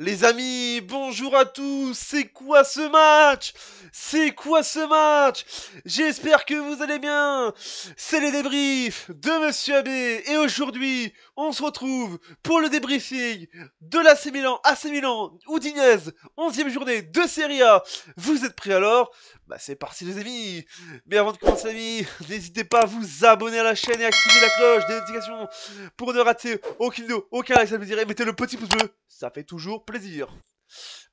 Les amis, bonjour à tous, c'est quoi ce match C'est quoi ce match J'espère que vous allez bien C'est les débriefs de Monsieur Abbé et aujourd'hui, on se retrouve pour le débriefing de l'AC Milan, AC Milan, Udinese, 11ème journée de Serie A. Vous êtes prêts alors bah c'est parti les amis Mais avant de commencer les amis, n'hésitez pas à vous abonner à la chaîne et à activer la cloche des notifications pour ne rater aucune vidéo, aucun like, ça me dirait, mettez le petit pouce bleu, ça fait toujours plaisir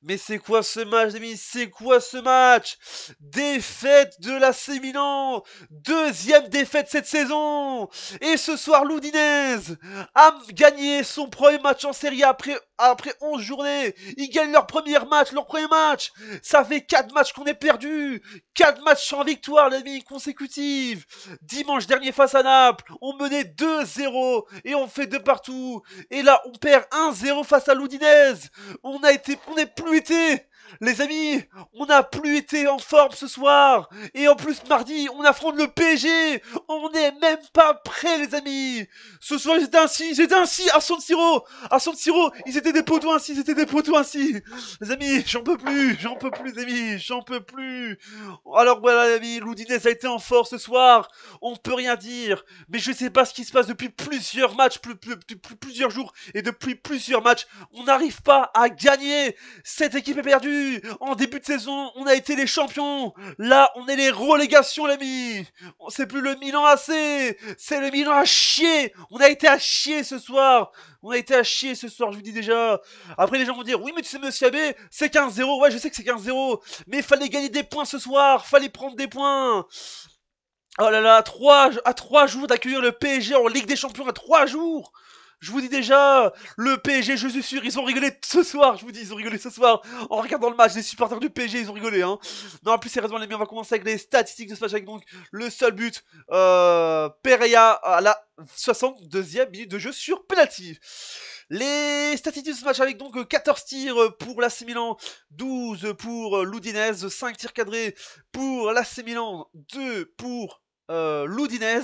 mais c'est quoi ce match, les amis C'est quoi ce match Défaite de la Milan Deuxième défaite cette saison Et ce soir, l'Oudinez a gagné son premier match en série après après 11 journées. Ils gagnent leur premier match, leur premier match. Ça fait 4 matchs qu'on est perdus. 4 matchs sans victoire, l'année consécutive. Dimanche dernier face à Naples, on menait 2-0 et on fait 2 partout. Et là, on perd 1-0 face à l'Oudinez. On a été, on n'est plus été les amis, on n'a plus été en forme ce soir Et en plus, mardi, on affronte le PSG On n'est même pas prêt, les amis Ce soir, j'étais ainsi, j'étais ainsi à de Siro À de Siro, ils étaient des poteaux ainsi, ils étaient des poteaux ainsi Les amis, j'en peux plus, j'en peux plus, les amis, j'en peux plus Alors voilà, les amis, Loudinez a été en force ce soir On peut rien dire Mais je sais pas ce qui se passe depuis plusieurs matchs, plus, plus, plusieurs jours et depuis plusieurs matchs, on n'arrive pas à gagner Cette équipe est perdue en début de saison, on a été les champions Là, on est les relégations, l'ami oh, C'est plus le Milan AC C'est le Milan à chier On a été à chier ce soir On a été à chier ce soir, je vous dis déjà Après, les gens vont dire, oui, mais tu sais, monsieur Abbé, c'est 15-0 Ouais, je sais que c'est 15-0 Mais fallait gagner des points ce soir Fallait prendre des points Oh là là, 3, à 3 jours d'accueillir le PSG en Ligue des Champions, à 3 jours je vous dis déjà, le PSG, je suis sûr, ils ont rigolé ce soir. Je vous dis, ils ont rigolé ce soir. En regardant le match, les supporters du PSG, ils ont rigolé. Hein. Non, plus sérieusement, les amis, on va commencer avec les statistiques de ce match avec donc le seul but. Euh, à la 62e minute de jeu sur penalty. Les statistiques de ce match avec donc 14 euh, tirs pour l'AC Milan, 12 pour euh, l'Oudinez, 5 tirs cadrés pour l'AC Milan, 2 pour euh, loudinez.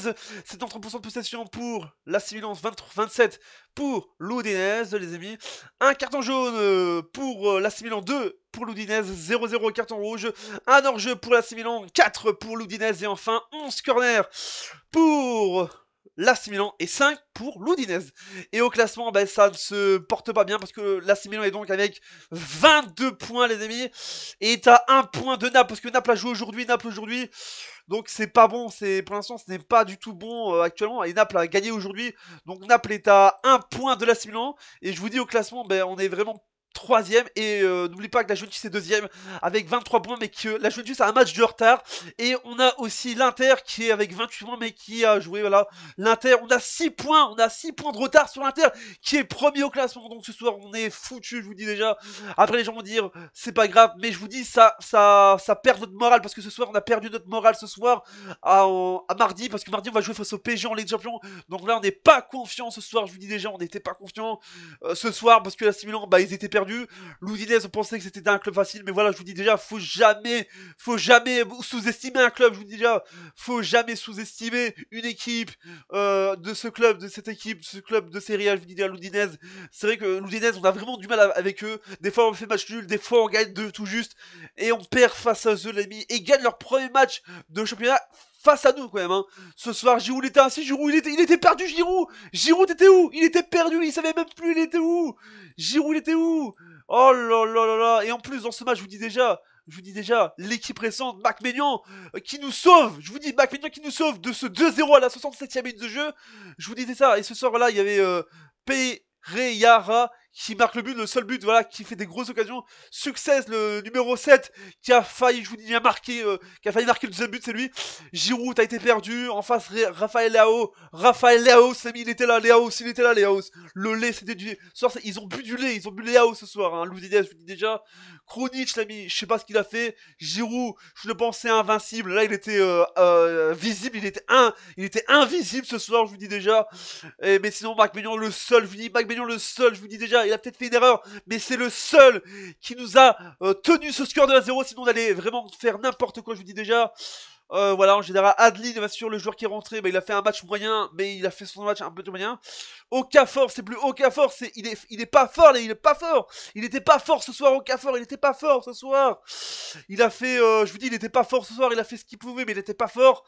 73% de possession pour la 23 27 pour Loudinez, les amis. Un carton jaune euh, pour euh, l'assimilant, 2 pour l'Oudinez, 0-0 carton rouge, un hors-jeu pour la 4 pour l'Oudinez et enfin 11 corners pour L'assimilant et 5 pour l'Oudinez. Et au classement, ben ça ne se porte pas bien parce que l'assimilant est donc avec 22 points, les amis, et est à 1 point de Naples parce que Naples a joué aujourd'hui, Naples aujourd'hui. Donc c'est pas bon, c'est pour l'instant ce n'est pas du tout bon euh, actuellement et Naples a gagné aujourd'hui. Donc Naples est à 1 point de l'assimilant et je vous dis au classement ben, on est vraiment troisième et euh, n'oubliez pas que la Juventus est deuxième avec 23 points mais que la Juventus a un match de retard et on a aussi l'Inter qui est avec 28 points mais qui a joué voilà l'Inter on a 6 points on a 6 points de retard sur l'Inter qui est premier au classement donc ce soir on est foutu je vous dis déjà après les gens vont dire c'est pas grave mais je vous dis ça ça ça perd votre morale parce que ce soir on a perdu notre morale ce soir à, mardi parce que mardi on va jouer face au PSG en Ligue des Champions donc là on n'est pas confiant ce soir je vous dis déjà on n'était pas confiant euh, ce soir parce que la simulant bah ils étaient L'Oudinez, on pensait que c'était un club facile, mais voilà, je vous dis déjà, faut jamais, faut jamais sous-estimer un club. Je vous dis déjà, faut jamais sous-estimer une équipe euh, de ce club, de cette équipe, de ce club de Serie A. Je vous dis déjà, l'Oudinez, c'est vrai que l'Oudinez, on a vraiment du mal avec eux. Des fois, on fait match nul, des fois, on gagne de tout juste, et on perd face à eux, l'ennemi et gagne leur premier match de championnat face à nous quand même. Hein. Ce soir, Giroud était assis, Giroud il était, il était perdu, Giroud. Giroud était où Il était perdu, il savait même plus il était où. Giroud il était où Oh là là là là Et en plus dans ce match, je vous dis déjà, je vous dis déjà, l'équipe récente, Mac euh, qui nous sauve, je vous dis, Mac qui nous sauve de ce 2-0 à la 67 e minute de jeu, je vous disais ça, et ce soir-là, il y avait euh, qui marque le but, le seul but, voilà, qui fait des grosses occasions. Succès, le numéro 7, qui a failli, je vous dis, a marqué, euh, qui a failli marquer le deuxième but, c'est lui. Giroud a été perdu, en face, Raphaël Léao, Raphaël Léao, il était là, Léao, il était là, Léao. Le lait, c'était du, soir, ils ont bu du lait, ils ont bu Léao ce soir, hein, je vous dis déjà. Kronich, l'ami, je sais pas ce qu'il a fait. Giroud, je le pensais invincible, là, il était, euh, euh, visible, il était un, il était invisible ce soir, je vous dis déjà. Et, eh, mais sinon, Mac le seul, je vous le seul, je vous dis déjà, il a peut-être fait une erreur, mais c'est le seul qui nous a euh, tenu ce score de 1 0, sinon on allait vraiment faire n'importe quoi, je vous dis déjà. Euh, voilà, en général, Adli, bien sûr, le joueur qui est rentré, mais il a fait un match moyen, mais il a fait son match un peu de moyen. Okafor, c'est plus Okafor, c'est, il, est, il est pas fort, il est pas fort. Il était pas fort ce soir, Okafor, il était pas fort ce soir. Il a fait, euh, je vous dis, il était pas fort ce soir, il a fait ce qu'il pouvait, mais il était pas fort.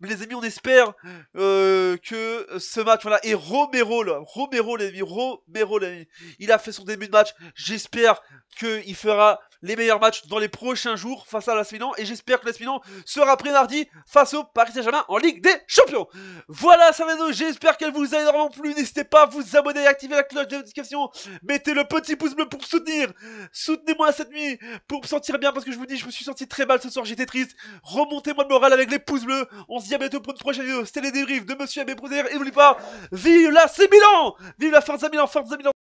Mais les amis, on espère euh, que ce match, voilà, et Romero, Romero, les amis, Romero, les amis, il a fait son début de match. J'espère qu'il fera les meilleurs matchs dans les prochains jours face à la Seminant et j'espère que la Seminant sera prêt mardi face au Paris Saint-Germain en Ligue des Champions. Voilà, ça va J'espère qu'elle vous a énormément plu. N'hésitez pas à vous abonner et activer la cloche de notification. Mettez le petit pouce bleu pour soutenir. Soutenez-moi cette nuit pour me sentir bien parce que je vous dis, je me suis senti très mal ce soir. J'étais triste. Remontez-moi de moral avec les pouces bleus. On se dit à bientôt pour une prochaine vidéo. C'était les débriefs de Monsieur Abbé Et n'oubliez pas, vive la Seminant Vive la Forza Milan, Forza Milan